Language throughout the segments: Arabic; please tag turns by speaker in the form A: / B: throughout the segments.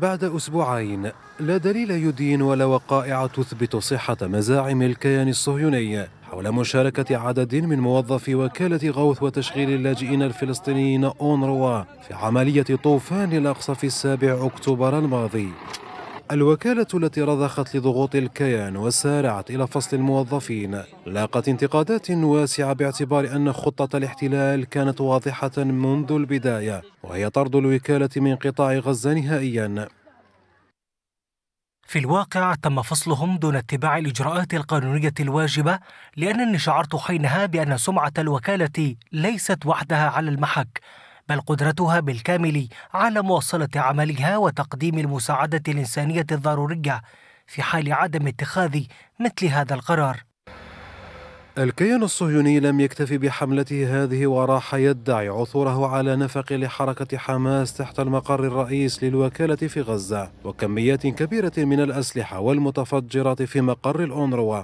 A: بعد أسبوعين لا دليل يدين ولا وقائع تثبت صحة مزاعم الكيان الصهيوني حول مشاركة عدد من موظفي وكالة غوث وتشغيل اللاجئين الفلسطينيين أونروا في عملية طوفان الأقصى في السابع أكتوبر الماضي الوكالة التي رضخت لضغوط الكيان وسارعت إلى فصل الموظفين لاقت انتقادات واسعة باعتبار أن خطة الاحتلال كانت واضحة منذ البداية وهي طرد الوكالة من قطاع غزة نهائياً
B: في الواقع تم فصلهم دون اتباع الإجراءات القانونية الواجبة لأنني شعرت حينها بأن سمعة الوكالة ليست وحدها على المحك بل قدرتها بالكامل على مواصلة عملها وتقديم المساعدة الإنسانية الضرورية في حال عدم اتخاذ مثل هذا القرار
A: الكيان الصهيوني لم يكتف بحملته هذه وراح يدعي عثوره على نفق لحركة حماس تحت المقر الرئيس للوكالة في غزة وكميات كبيرة من الأسلحة والمتفجرات في مقر
B: الأونروا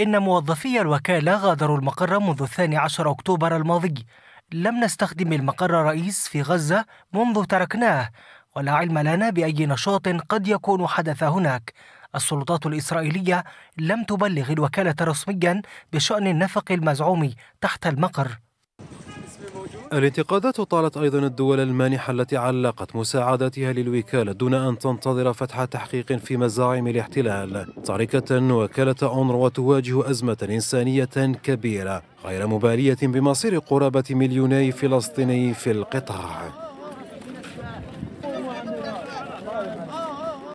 B: إن موظفي الوكالة غادروا المقر منذ الثاني عشر أكتوبر الماضي لم نستخدم المقر الرئيس في غزة منذ تركناه ولا علم لنا بأي نشاط قد يكون حدث هناك السلطات الإسرائيلية لم تبلغ الوكالة رسميا بشأن النفق المزعوم تحت المقر
A: الانتقادات طالت أيضا الدول المانحة التي علقت مساعداتها للوكالة دون أن تنتظر فتح تحقيق في مزاعم الاحتلال تاركة وكالة أونر وتواجه أزمة إنسانية كبيرة غير مبالية بمصير قرابة مليوني فلسطيني في القطاع